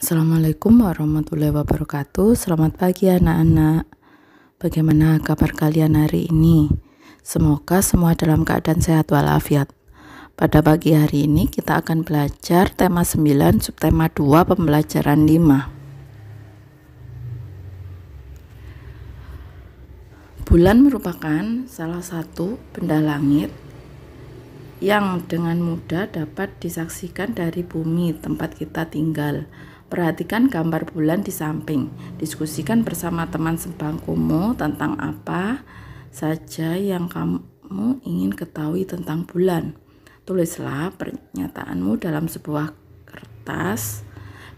Assalamualaikum warahmatullahi wabarakatuh. Selamat pagi anak-anak. Bagaimana kabar kalian hari ini? Semoga semua dalam keadaan sehat walafiat. Pada pagi hari ini kita akan belajar tema 9 subtema 2 pembelajaran 5. Bulan merupakan salah satu benda langit yang dengan mudah dapat disaksikan dari bumi tempat kita tinggal. Perhatikan gambar bulan di samping. Diskusikan bersama teman sebangkumu tentang apa saja yang kamu ingin ketahui tentang bulan. Tulislah pernyataanmu dalam sebuah kertas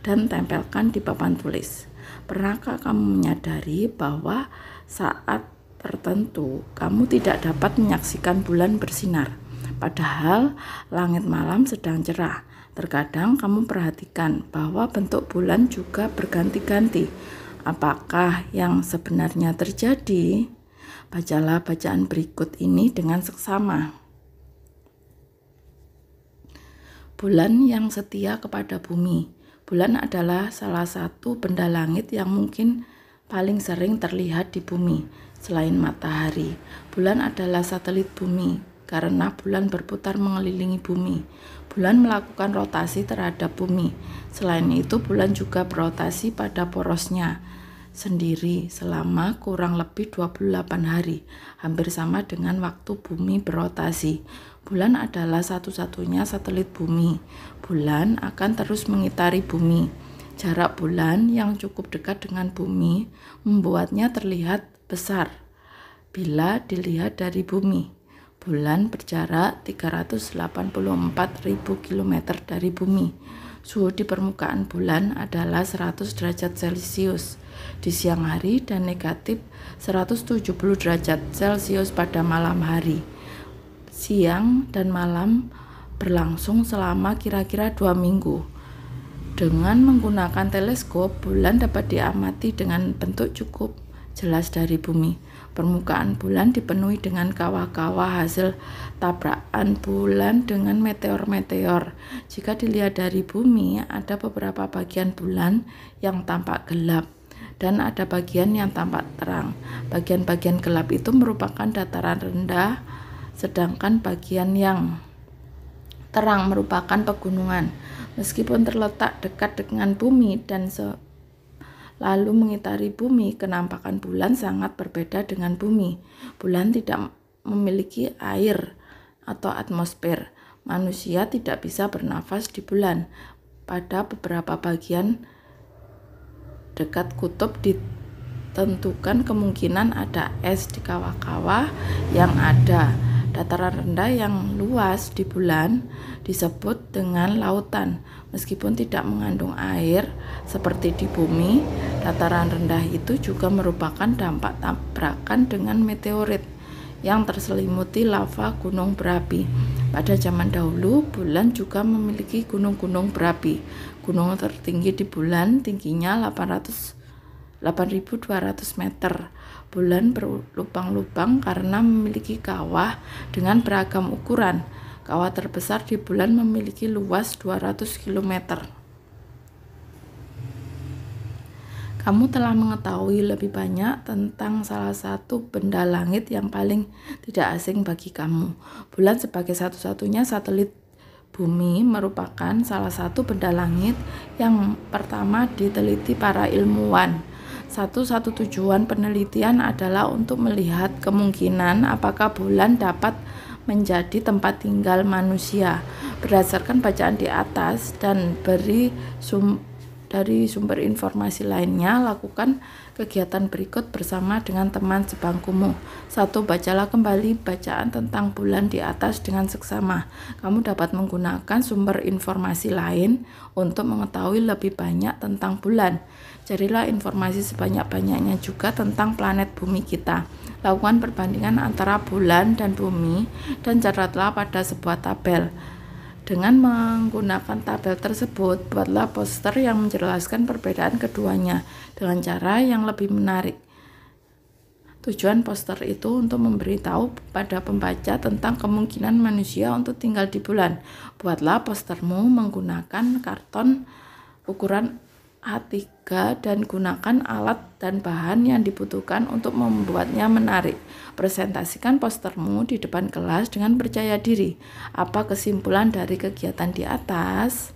dan tempelkan di papan tulis. Pernahkah kamu menyadari bahwa saat tertentu kamu tidak dapat menyaksikan bulan bersinar, padahal langit malam sedang cerah? Terkadang kamu perhatikan bahwa bentuk bulan juga berganti-ganti. Apakah yang sebenarnya terjadi? Bacalah bacaan berikut ini dengan seksama. Bulan yang setia kepada bumi. Bulan adalah salah satu benda langit yang mungkin paling sering terlihat di bumi selain matahari. Bulan adalah satelit bumi karena bulan berputar mengelilingi bumi. Bulan melakukan rotasi terhadap bumi. Selain itu, bulan juga berotasi pada porosnya sendiri selama kurang lebih 28 hari, hampir sama dengan waktu bumi berotasi. Bulan adalah satu-satunya satelit bumi. Bulan akan terus mengitari bumi. Jarak bulan yang cukup dekat dengan bumi membuatnya terlihat besar bila dilihat dari bumi bulan berjarak 384.000 km dari bumi. Suhu di permukaan bulan adalah 100 derajat Celcius di siang hari dan negatif 170 derajat Celcius pada malam hari. Siang dan malam berlangsung selama kira-kira dua minggu. Dengan menggunakan teleskop, bulan dapat diamati dengan bentuk cukup jelas dari bumi. Permukaan bulan dipenuhi dengan kawah-kawah hasil tabrakan bulan dengan meteor-meteor. Jika dilihat dari bumi, ada beberapa bagian bulan yang tampak gelap dan ada bagian yang tampak terang. Bagian-bagian gelap itu merupakan dataran rendah, sedangkan bagian yang terang merupakan pegunungan. Meskipun terletak dekat dengan bumi dan lalu mengitari bumi, kenampakan bulan sangat berbeda dengan bumi. Bulan tidak memiliki air atau atmosfer. Manusia tidak bisa bernafas di bulan. Pada beberapa bagian dekat kutub ditentukan kemungkinan ada es di kawah-kawah yang ada. Dataran rendah yang luas di bulan disebut dengan lautan. Meskipun tidak mengandung air seperti di bumi, dataran rendah itu juga merupakan dampak tabrakan dengan meteorit yang terselimuti lava gunung berapi. Pada zaman dahulu, bulan juga memiliki gunung-gunung berapi. Gunung tertinggi di bulan tingginya 800 8.200 meter. Bulan berlubang-lubang karena memiliki kawah dengan beragam ukuran Kawah terbesar di bulan memiliki luas 200 km. Kamu telah mengetahui lebih banyak tentang salah satu benda langit yang paling tidak asing bagi kamu. Bulan sebagai satu-satunya satelit bumi merupakan salah satu benda langit yang pertama diteliti para ilmuwan. Satu-satu tujuan penelitian adalah untuk melihat kemungkinan apakah bulan dapat menjadi tempat tinggal manusia. Berdasarkan bacaan di atas dan beri sum dari sumber informasi lainnya, lakukan kegiatan berikut bersama dengan teman sebangkumu. Satu, bacalah kembali bacaan tentang bulan di atas dengan seksama. Kamu dapat menggunakan sumber informasi lain untuk mengetahui lebih banyak tentang bulan. Carilah informasi sebanyak-banyaknya juga tentang planet bumi kita. Lakukan perbandingan antara bulan dan bumi dan catatlah pada sebuah tabel. Dengan menggunakan tabel tersebut, buatlah poster yang menjelaskan perbedaan keduanya dengan cara yang lebih menarik. Tujuan poster itu untuk memberitahu pada pembaca tentang kemungkinan manusia untuk tinggal di bulan. Buatlah postermu menggunakan karton ukuran A3 dan gunakan alat dan bahan yang dibutuhkan untuk membuatnya menarik. Presentasikan postermu di depan kelas dengan percaya diri. Apa kesimpulan dari kegiatan di atas?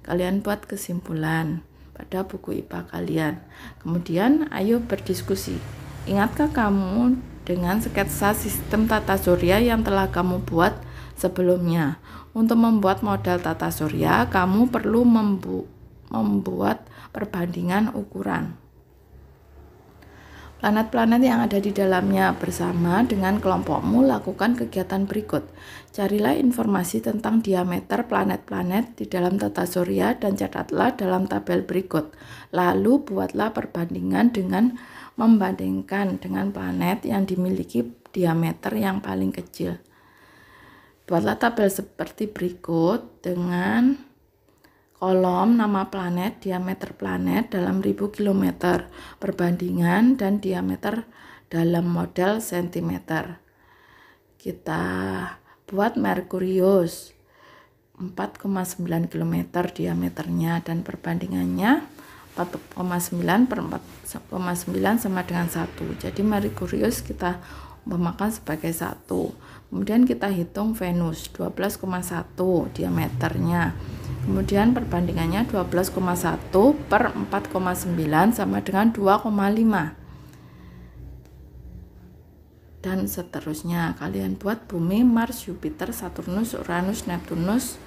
Kalian buat kesimpulan pada buku IPA kalian. Kemudian ayo berdiskusi. Ingatkah kamu dengan sketsa sistem tata surya yang telah kamu buat sebelumnya? Untuk membuat model tata surya, kamu perlu membu membuat perbandingan ukuran. Planet-planet yang ada di dalamnya bersama dengan kelompokmu lakukan kegiatan berikut. Carilah informasi tentang diameter planet-planet di dalam tata surya dan catatlah dalam tabel berikut. Lalu buatlah perbandingan dengan membandingkan dengan planet yang dimiliki diameter yang paling kecil. Buatlah tabel seperti berikut dengan kolom nama planet, diameter planet dalam ribu kilometer, perbandingan dan diameter dalam model sentimeter. Kita buat Merkurius 4,9 km diameternya dan perbandingannya 4,9 per 4,9 sama dengan 1. Jadi Merkurius kita memakan sebagai 1 Kemudian kita hitung Venus 12,1 diameternya. Kemudian perbandingannya 12,1 per 4,9 sama dengan 2,5 dan seterusnya kalian buat bumi Mars Jupiter Saturnus Uranus Neptunus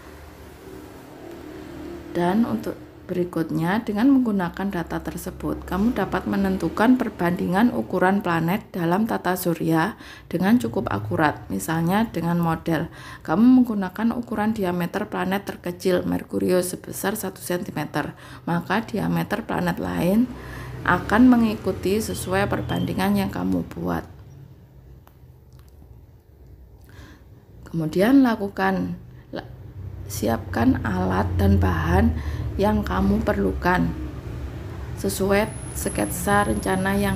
dan untuk Berikutnya, dengan menggunakan data tersebut, kamu dapat menentukan perbandingan ukuran planet dalam tata surya dengan cukup akurat, misalnya dengan model. Kamu menggunakan ukuran diameter planet terkecil, Merkurius, sebesar 1 cm, maka diameter planet lain akan mengikuti sesuai perbandingan yang kamu buat. Kemudian lakukan siapkan alat dan bahan yang kamu perlukan sesuai sketsa rencana yang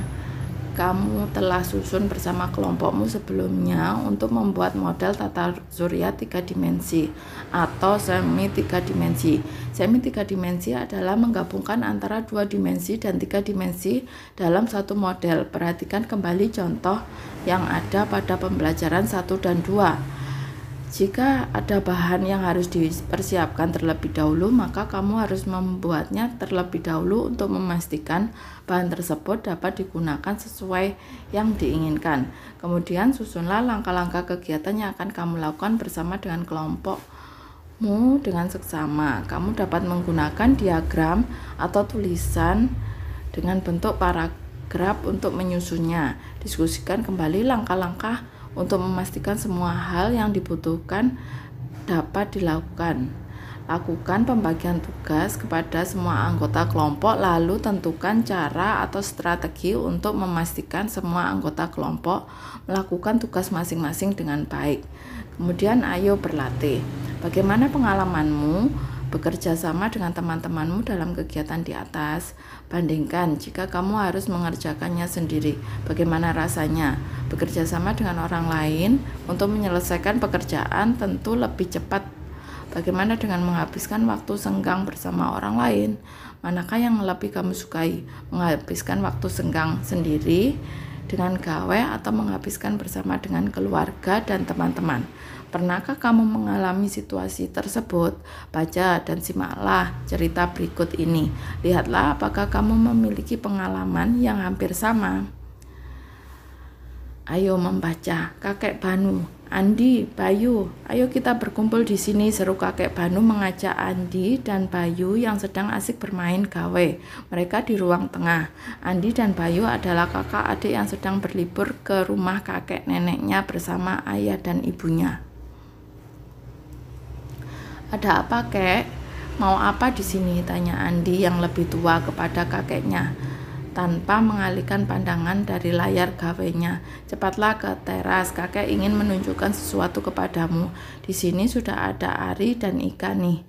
kamu telah susun bersama kelompokmu sebelumnya untuk membuat model tata surya tiga dimensi atau semi tiga dimensi. Semi tiga dimensi adalah menggabungkan antara dua dimensi dan tiga dimensi dalam satu model. Perhatikan kembali contoh yang ada pada pembelajaran satu dan dua jika ada bahan yang harus dipersiapkan terlebih dahulu, maka kamu harus membuatnya terlebih dahulu untuk memastikan bahan tersebut dapat digunakan sesuai yang diinginkan. Kemudian susunlah langkah-langkah kegiatan yang akan kamu lakukan bersama dengan kelompokmu dengan seksama. Kamu dapat menggunakan diagram atau tulisan dengan bentuk paragraf untuk menyusunnya. Diskusikan kembali langkah-langkah untuk memastikan semua hal yang dibutuhkan dapat dilakukan. Lakukan pembagian tugas kepada semua anggota kelompok, lalu tentukan cara atau strategi untuk memastikan semua anggota kelompok melakukan tugas masing-masing dengan baik. Kemudian, ayo berlatih. Bagaimana pengalamanmu? Bekerja sama dengan teman-temanmu dalam kegiatan di atas. Bandingkan jika kamu harus mengerjakannya sendiri, bagaimana rasanya? Bekerja sama dengan orang lain untuk menyelesaikan pekerjaan tentu lebih cepat. Bagaimana dengan menghabiskan waktu senggang bersama orang lain? Manakah yang lebih kamu sukai? Menghabiskan waktu senggang sendiri dengan gawe atau menghabiskan bersama dengan keluarga dan teman-teman. Pernahkah kamu mengalami situasi tersebut? Baca dan simaklah cerita berikut ini. Lihatlah apakah kamu memiliki pengalaman yang hampir sama. Ayo membaca Kakek Banu, Andi, Bayu, ayo kita berkumpul di sini seru kakek Banu mengajak Andi dan Bayu yang sedang asik bermain gawe. Mereka di ruang tengah. Andi dan Bayu adalah kakak adik yang sedang berlibur ke rumah kakek neneknya bersama ayah dan ibunya. Ada apa, Kek? Mau apa di sini?" tanya Andi yang lebih tua kepada kakeknya tanpa mengalihkan pandangan dari layar gawainya. Cepatlah ke teras, kakek ingin menunjukkan sesuatu kepadamu. Di sini sudah ada Ari dan Ika nih,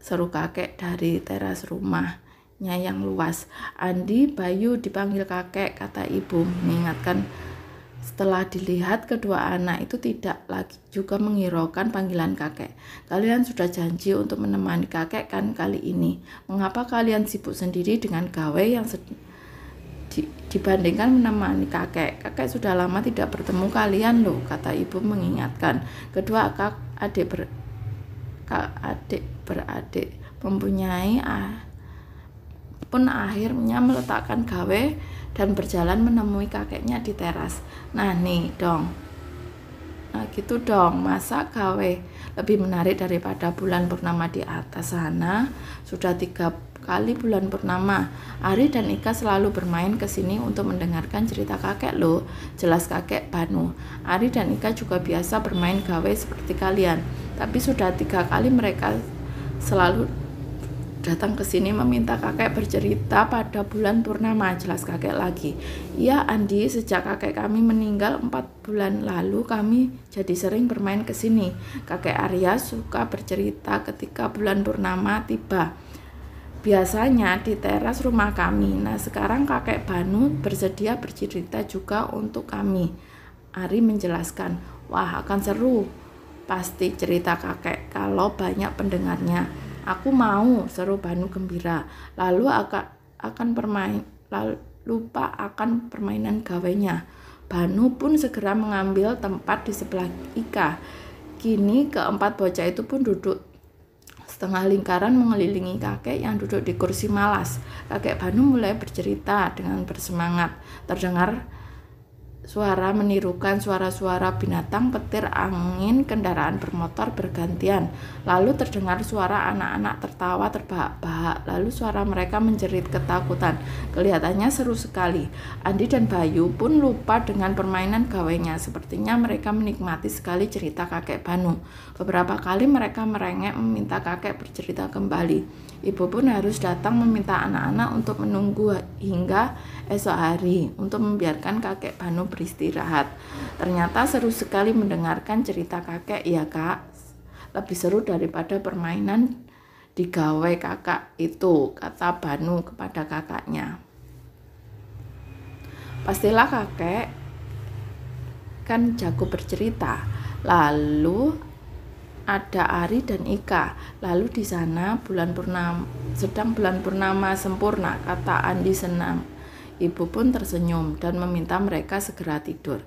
seru kakek dari teras rumahnya yang luas. Andi, Bayu dipanggil kakek, kata ibu, mengingatkan setelah dilihat, kedua anak itu tidak lagi juga menghiraukan panggilan kakek. Kalian sudah janji untuk menemani kakek kan kali ini. Mengapa kalian sibuk sendiri dengan gawe yang di, dibandingkan menemani kakek. Kakek sudah lama tidak bertemu kalian loh, kata ibu mengingatkan. Kedua kak adik ber kak adik beradik mempunyai ah, pun akhirnya meletakkan gawe dan berjalan menemui kakeknya di teras. Nah nih dong. Nah gitu dong, masa gawe lebih menarik daripada bulan purnama di atas sana. Sudah tiga kali bulan purnama. Ari dan Ika selalu bermain ke sini untuk mendengarkan cerita kakek lo. Jelas kakek Banu. Ari dan Ika juga biasa bermain gawe seperti kalian. Tapi sudah tiga kali mereka selalu datang ke sini meminta kakek bercerita pada bulan purnama, jelas kakek lagi. Ya Andi, sejak kakek kami meninggal empat bulan lalu kami jadi sering bermain ke sini. Kakek Arya suka bercerita ketika bulan purnama tiba. Biasanya di teras rumah kami. Nah, sekarang kakek Banu bersedia bercerita juga untuk kami. Ari menjelaskan, "Wah, akan seru. Pasti cerita kakek kalau banyak pendengarnya." Aku mau, seru Banu gembira. Lalu akan akan permain lalu, lupa akan permainan gawainya. Banu pun segera mengambil tempat di sebelah Ika. Kini keempat bocah itu pun duduk setengah lingkaran mengelilingi kakek yang duduk di kursi malas. Kakek Banu mulai bercerita dengan bersemangat. Terdengar suara menirukan suara-suara binatang, petir, angin, kendaraan bermotor bergantian. Lalu terdengar suara anak-anak tertawa terbahak-bahak, lalu suara mereka menjerit ketakutan. Kelihatannya seru sekali. Andi dan Bayu pun lupa dengan permainan gawainya. Sepertinya mereka menikmati sekali cerita kakek Banu. Beberapa kali mereka merengek meminta kakek bercerita kembali. Ibu pun harus datang meminta anak-anak untuk menunggu hingga esok hari untuk membiarkan kakek Banu beristirahat. Ternyata seru sekali mendengarkan cerita kakek ya kak. Lebih seru daripada permainan digawe kakak itu, kata Banu kepada kakaknya. Pastilah kakek kan jago bercerita. Lalu ada Ari dan Ika. Lalu di sana bulan purnama, sedang bulan purnama sempurna, kata Andi senang. Ibu pun tersenyum dan meminta mereka segera tidur.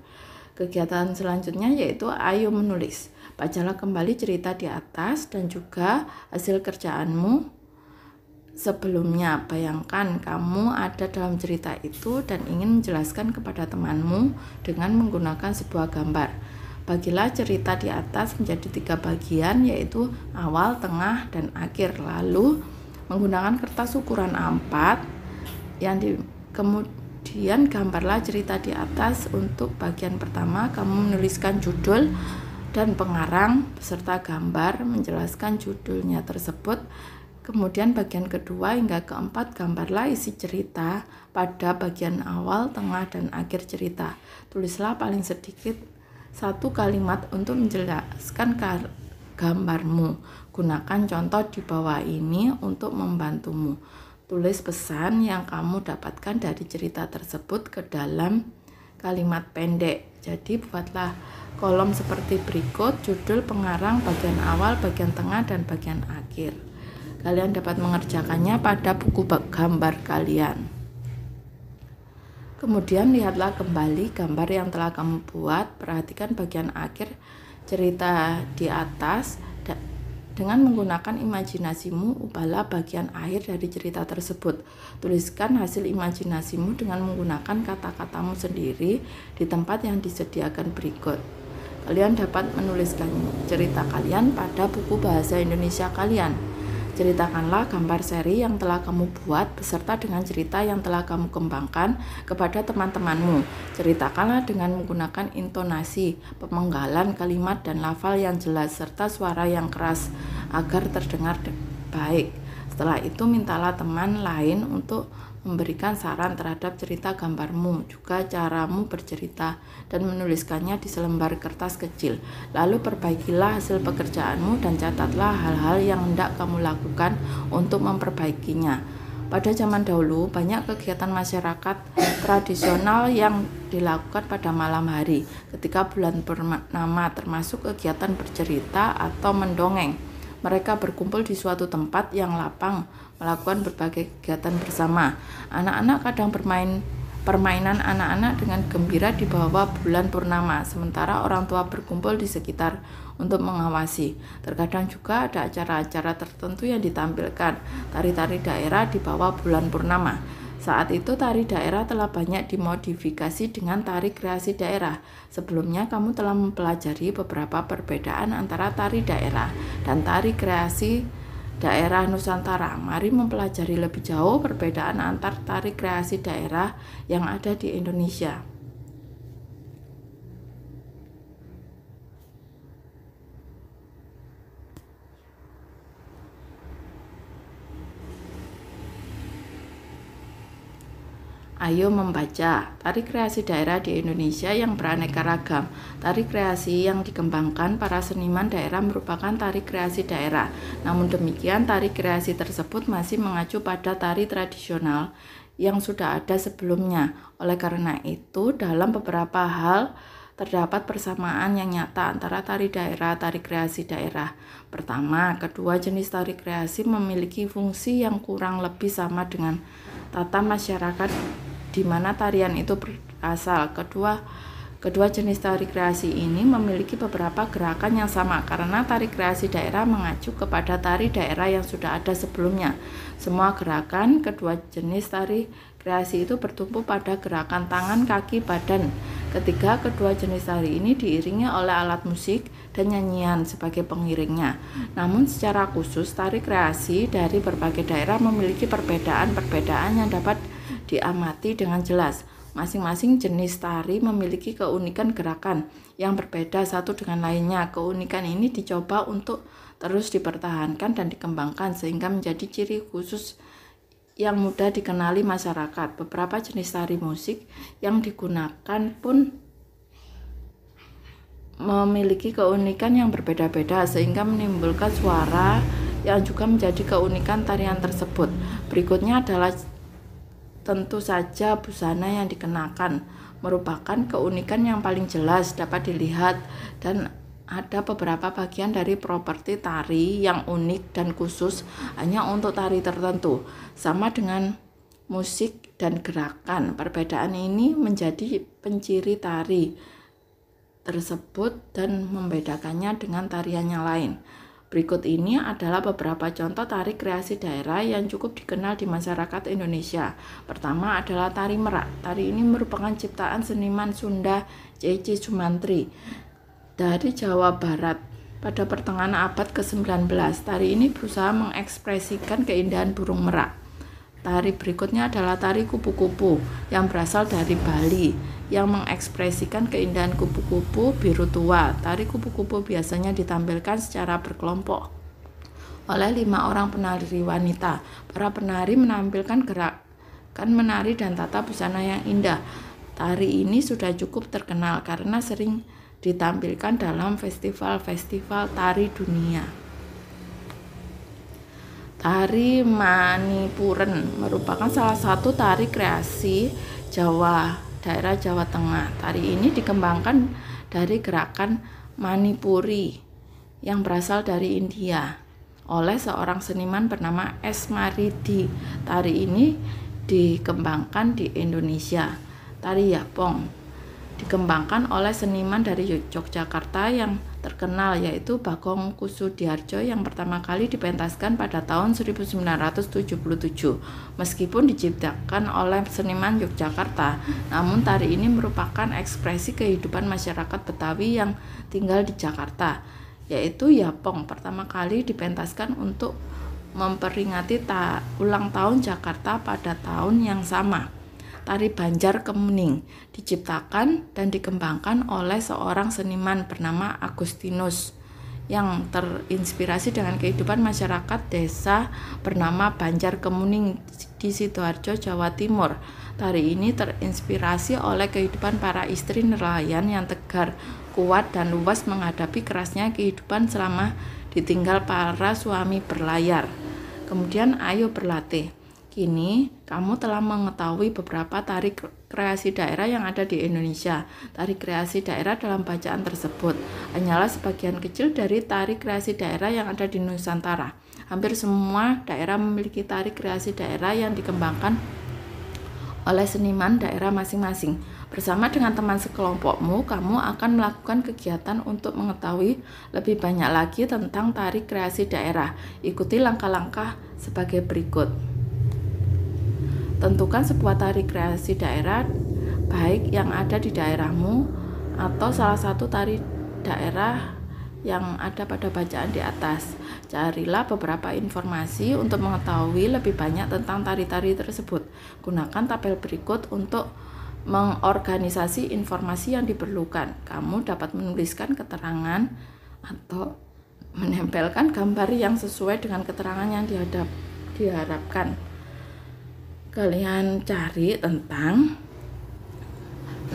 Kegiatan selanjutnya yaitu ayo menulis. Bacalah kembali cerita di atas dan juga hasil kerjaanmu sebelumnya. Bayangkan kamu ada dalam cerita itu dan ingin menjelaskan kepada temanmu dengan menggunakan sebuah gambar Bagilah cerita di atas menjadi tiga bagian yaitu awal, tengah, dan akhir. Lalu menggunakan kertas ukuran A4 yang di, kemudian gambarlah cerita di atas untuk bagian pertama kamu menuliskan judul dan pengarang beserta gambar menjelaskan judulnya tersebut Kemudian bagian kedua hingga keempat gambarlah isi cerita pada bagian awal, tengah, dan akhir cerita. Tulislah paling sedikit satu kalimat untuk menjelaskan gambarmu. Gunakan contoh di bawah ini untuk membantumu. Tulis pesan yang kamu dapatkan dari cerita tersebut ke dalam kalimat pendek. Jadi buatlah kolom seperti berikut, judul, pengarang, bagian awal, bagian tengah, dan bagian akhir. Kalian dapat mengerjakannya pada buku gambar kalian. Kemudian lihatlah kembali gambar yang telah kamu buat, perhatikan bagian akhir cerita di atas dengan menggunakan imajinasimu, ubahlah bagian akhir dari cerita tersebut. Tuliskan hasil imajinasimu dengan menggunakan kata-katamu sendiri di tempat yang disediakan berikut. Kalian dapat menuliskan cerita kalian pada buku bahasa Indonesia kalian. Ceritakanlah gambar seri yang telah kamu buat beserta dengan cerita yang telah kamu kembangkan kepada teman-temanmu. Ceritakanlah dengan menggunakan intonasi, pemenggalan kalimat dan lafal yang jelas serta suara yang keras agar terdengar baik. Setelah itu mintalah teman lain untuk memberikan saran terhadap cerita gambarmu, juga caramu bercerita, dan menuliskannya di selembar kertas kecil. Lalu perbaikilah hasil pekerjaanmu dan catatlah hal-hal yang hendak kamu lakukan untuk memperbaikinya. Pada zaman dahulu, banyak kegiatan masyarakat tradisional yang dilakukan pada malam hari ketika bulan purnama termasuk kegiatan bercerita atau mendongeng mereka berkumpul di suatu tempat yang lapang, melakukan berbagai kegiatan bersama. Anak-anak kadang bermain permainan anak-anak dengan gembira di bawah bulan purnama, sementara orang tua berkumpul di sekitar untuk mengawasi. Terkadang juga ada acara-acara tertentu yang ditampilkan, tari-tari daerah di bawah bulan purnama saat itu tari daerah telah banyak dimodifikasi dengan tari kreasi daerah. Sebelumnya kamu telah mempelajari beberapa perbedaan antara tari daerah dan tari kreasi daerah Nusantara. Mari mempelajari lebih jauh perbedaan antar tari kreasi daerah yang ada di Indonesia. Ayo membaca tari kreasi daerah di Indonesia yang beraneka ragam. Tari kreasi yang dikembangkan para seniman daerah merupakan tari kreasi daerah. Namun demikian, tari kreasi tersebut masih mengacu pada tari tradisional yang sudah ada sebelumnya. Oleh karena itu, dalam beberapa hal terdapat persamaan yang nyata antara tari daerah tari kreasi daerah. Pertama, kedua jenis tari kreasi memiliki fungsi yang kurang lebih sama dengan tata masyarakat di mana tarian itu berasal. Kedua, kedua jenis tari kreasi ini memiliki beberapa gerakan yang sama karena tari kreasi daerah mengacu kepada tari daerah yang sudah ada sebelumnya. Semua gerakan kedua jenis tari kreasi itu bertumpu pada gerakan tangan, kaki, badan. Ketiga, kedua jenis tari ini diiringi oleh alat musik dan nyanyian sebagai pengiringnya. Namun secara khusus, tari kreasi dari berbagai daerah memiliki perbedaan-perbedaan yang dapat diamati dengan jelas. Masing-masing jenis tari memiliki keunikan gerakan yang berbeda satu dengan lainnya. Keunikan ini dicoba untuk terus dipertahankan dan dikembangkan sehingga menjadi ciri khusus yang mudah dikenali masyarakat. Beberapa jenis tari musik yang digunakan pun memiliki keunikan yang berbeda-beda sehingga menimbulkan suara yang juga menjadi keunikan tarian tersebut. Berikutnya adalah Tentu saja busana yang dikenakan merupakan keunikan yang paling jelas dapat dilihat dan ada beberapa bagian dari properti tari yang unik dan khusus hanya untuk tari tertentu. Sama dengan musik dan gerakan, perbedaan ini menjadi penciri tari tersebut dan membedakannya dengan tariannya lain. Berikut ini adalah beberapa contoh tari kreasi daerah yang cukup dikenal di masyarakat Indonesia. Pertama adalah tari Merak. Tari ini merupakan ciptaan seniman Sunda C.C. Sumantri dari Jawa Barat pada pertengahan abad ke-19. Tari ini berusaha mengekspresikan keindahan burung merak. Tari berikutnya adalah tari kupu-kupu yang berasal dari Bali yang mengekspresikan keindahan kupu-kupu biru tua. Tari kupu-kupu biasanya ditampilkan secara berkelompok oleh lima orang penari wanita. Para penari menampilkan gerakan menari dan tata busana yang indah. Tari ini sudah cukup terkenal karena sering ditampilkan dalam festival-festival tari dunia. Tari Manipuren merupakan salah satu tari kreasi Jawa, daerah Jawa Tengah. Tari ini dikembangkan dari gerakan Manipuri yang berasal dari India oleh seorang seniman bernama S. Maridi. Tari ini dikembangkan di Indonesia. Tari Yapong dikembangkan oleh seniman dari Yogyakarta yang terkenal yaitu Bagong Kusudiarjo yang pertama kali dipentaskan pada tahun 1977. Meskipun diciptakan oleh seniman Yogyakarta, namun tari ini merupakan ekspresi kehidupan masyarakat Betawi yang tinggal di Jakarta, yaitu Yapong pertama kali dipentaskan untuk memperingati ta ulang tahun Jakarta pada tahun yang sama. Tari Banjar Kemuning diciptakan dan dikembangkan oleh seorang seniman bernama Agustinus yang terinspirasi dengan kehidupan masyarakat desa bernama Banjar Kemuning di Sidoarjo, Jawa Timur. Tari ini terinspirasi oleh kehidupan para istri nelayan yang tegar, kuat, dan luas menghadapi kerasnya kehidupan selama ditinggal para suami berlayar. Kemudian ayo berlatih. Kini, kamu telah mengetahui beberapa tari kreasi daerah yang ada di Indonesia. Tari kreasi daerah dalam bacaan tersebut hanyalah sebagian kecil dari tari kreasi daerah yang ada di Nusantara. Hampir semua daerah memiliki tari kreasi daerah yang dikembangkan oleh seniman daerah masing-masing. Bersama dengan teman sekelompokmu, kamu akan melakukan kegiatan untuk mengetahui lebih banyak lagi tentang tari kreasi daerah. Ikuti langkah-langkah sebagai berikut. Tentukan sebuah tari kreasi daerah baik yang ada di daerahmu atau salah satu tari daerah yang ada pada bacaan di atas. Carilah beberapa informasi untuk mengetahui lebih banyak tentang tari-tari tersebut. Gunakan tabel berikut untuk mengorganisasi informasi yang diperlukan. Kamu dapat menuliskan keterangan atau menempelkan gambar yang sesuai dengan keterangan yang dihadap, diharapkan kalian cari tentang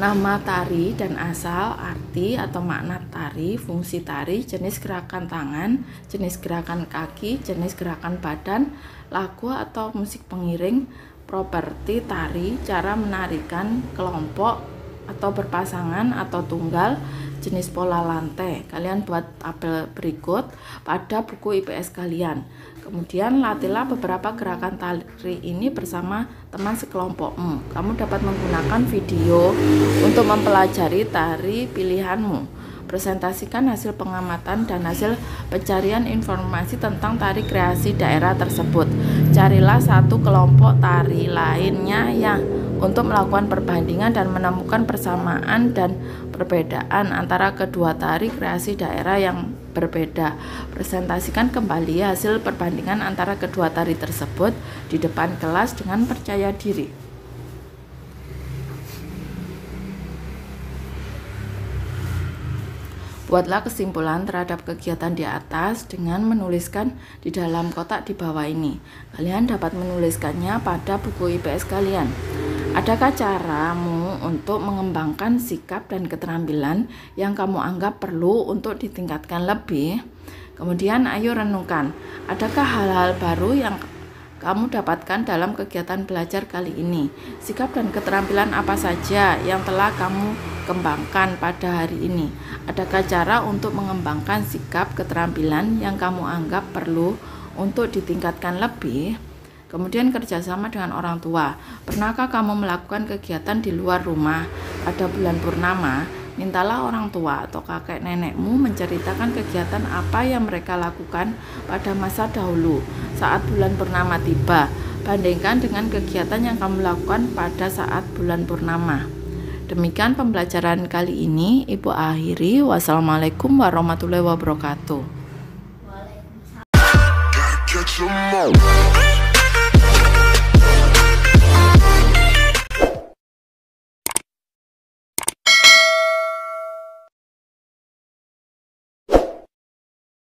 nama tari dan asal, arti atau makna tari, fungsi tari, jenis gerakan tangan, jenis gerakan kaki, jenis gerakan badan, lagu atau musik pengiring, properti tari, cara menarikan, kelompok, atau berpasangan atau tunggal jenis pola lantai. Kalian buat tabel berikut pada buku IPS kalian. Kemudian latihlah beberapa gerakan tari ini bersama teman sekelompokmu. Hmm, kamu dapat menggunakan video untuk mempelajari tari pilihanmu. Presentasikan hasil pengamatan dan hasil pencarian informasi tentang tari kreasi daerah tersebut carilah satu kelompok tari lainnya yang untuk melakukan perbandingan dan menemukan persamaan dan perbedaan antara kedua tari kreasi daerah yang berbeda. Presentasikan kembali hasil perbandingan antara kedua tari tersebut di depan kelas dengan percaya diri. Buatlah kesimpulan terhadap kegiatan di atas dengan menuliskan di dalam kotak di bawah ini. Kalian dapat menuliskannya pada buku IPS kalian. Adakah caramu untuk mengembangkan sikap dan keterampilan yang kamu anggap perlu untuk ditingkatkan lebih? Kemudian ayo renungkan, adakah hal-hal baru yang kamu dapatkan dalam kegiatan belajar kali ini. Sikap dan keterampilan apa saja yang telah kamu kembangkan pada hari ini? Adakah cara untuk mengembangkan sikap keterampilan yang kamu anggap perlu untuk ditingkatkan lebih? Kemudian kerjasama dengan orang tua. Pernahkah kamu melakukan kegiatan di luar rumah pada bulan purnama? Mintalah orang tua atau kakek nenekmu menceritakan kegiatan apa yang mereka lakukan pada masa dahulu saat bulan purnama tiba. Bandingkan dengan kegiatan yang kamu lakukan pada saat bulan purnama. Demikian pembelajaran kali ini, Ibu akhiri. Wassalamualaikum warahmatullahi wabarakatuh. Waalaikumsalam.